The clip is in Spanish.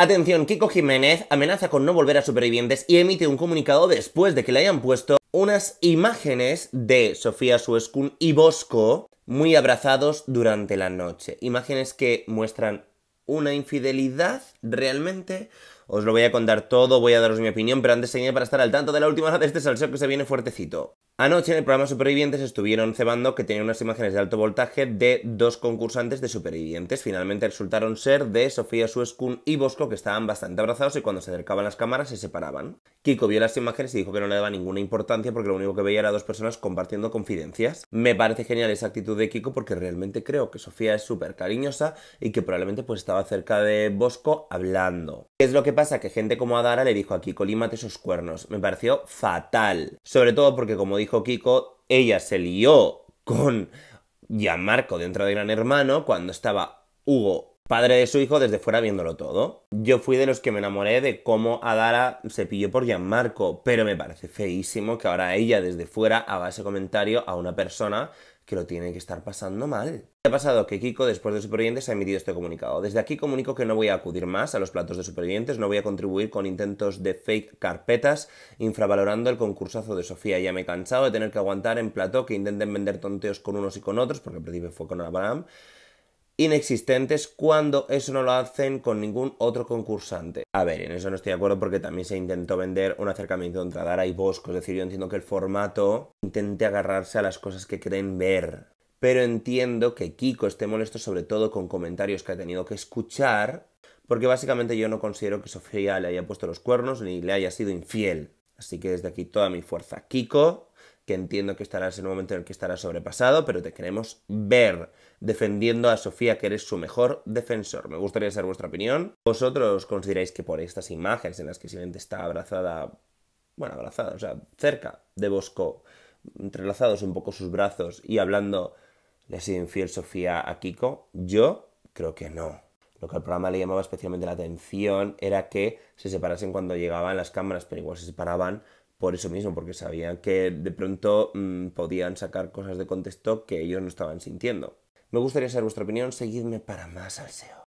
Atención, Kiko Jiménez amenaza con no volver a Supervivientes y emite un comunicado después de que le hayan puesto unas imágenes de Sofía Suescun y Bosco muy abrazados durante la noche. Imágenes que muestran una infidelidad realmente os lo voy a contar todo, voy a daros mi opinión, pero antes seguiré para estar al tanto de la última hora de este salseo que se viene fuertecito. Anoche en el programa Supervivientes estuvieron cebando que tenía unas imágenes de alto voltaje de dos concursantes de Supervivientes. Finalmente resultaron ser de Sofía Suescun y Bosco, que estaban bastante abrazados y cuando se acercaban las cámaras se separaban. Kiko vio las imágenes y dijo que no le daba ninguna importancia porque lo único que veía era dos personas compartiendo confidencias. Me parece genial esa actitud de Kiko porque realmente creo que Sofía es súper cariñosa y que probablemente pues estaba cerca de Bosco hablando. ¿Qué es lo que pasa? Que gente como Adara le dijo a Kiko, límate esos cuernos. Me pareció fatal. Sobre todo porque, como dijo Kiko, ella se lió con Gianmarco dentro de Gran Hermano cuando estaba Hugo, padre de su hijo, desde fuera viéndolo todo. Yo fui de los que me enamoré de cómo Adara se pilló por Gianmarco, pero me parece feísimo que ahora ella desde fuera haga ese comentario a una persona que lo tiene que estar pasando mal. ¿Qué ha pasado? Que Kiko, después de Supervivientes, ha emitido este comunicado. Desde aquí comunico que no voy a acudir más a los platos de Supervivientes, no voy a contribuir con intentos de fake carpetas, infravalorando el concursazo de Sofía. Ya me he cansado de tener que aguantar en plató que intenten vender tonteos con unos y con otros, porque al principio fue con Abraham inexistentes cuando eso no lo hacen con ningún otro concursante. A ver, en eso no estoy de acuerdo porque también se intentó vender un acercamiento entre Dara y Bosco, es decir, yo entiendo que el formato intente agarrarse a las cosas que creen ver. Pero entiendo que Kiko esté molesto sobre todo con comentarios que ha tenido que escuchar, porque básicamente yo no considero que Sofía le haya puesto los cuernos ni le haya sido infiel. Así que desde aquí toda mi fuerza. Kiko, que entiendo que estarás en un momento en el que estarás sobrepasado, pero te queremos ver defendiendo a Sofía, que eres su mejor defensor. Me gustaría saber vuestra opinión. ¿Vosotros consideráis que por estas imágenes en las que simplemente está abrazada, bueno, abrazada, o sea, cerca de Bosco, entrelazados un poco sus brazos y hablando, ¿le ha sido infiel Sofía a Kiko? Yo creo que no. Lo que al programa le llamaba especialmente la atención era que se separasen cuando llegaban las cámaras, pero igual se separaban por eso mismo, porque sabían que de pronto mm, podían sacar cosas de contexto que ellos no estaban sintiendo. Me gustaría saber vuestra opinión, seguidme para más al SEO.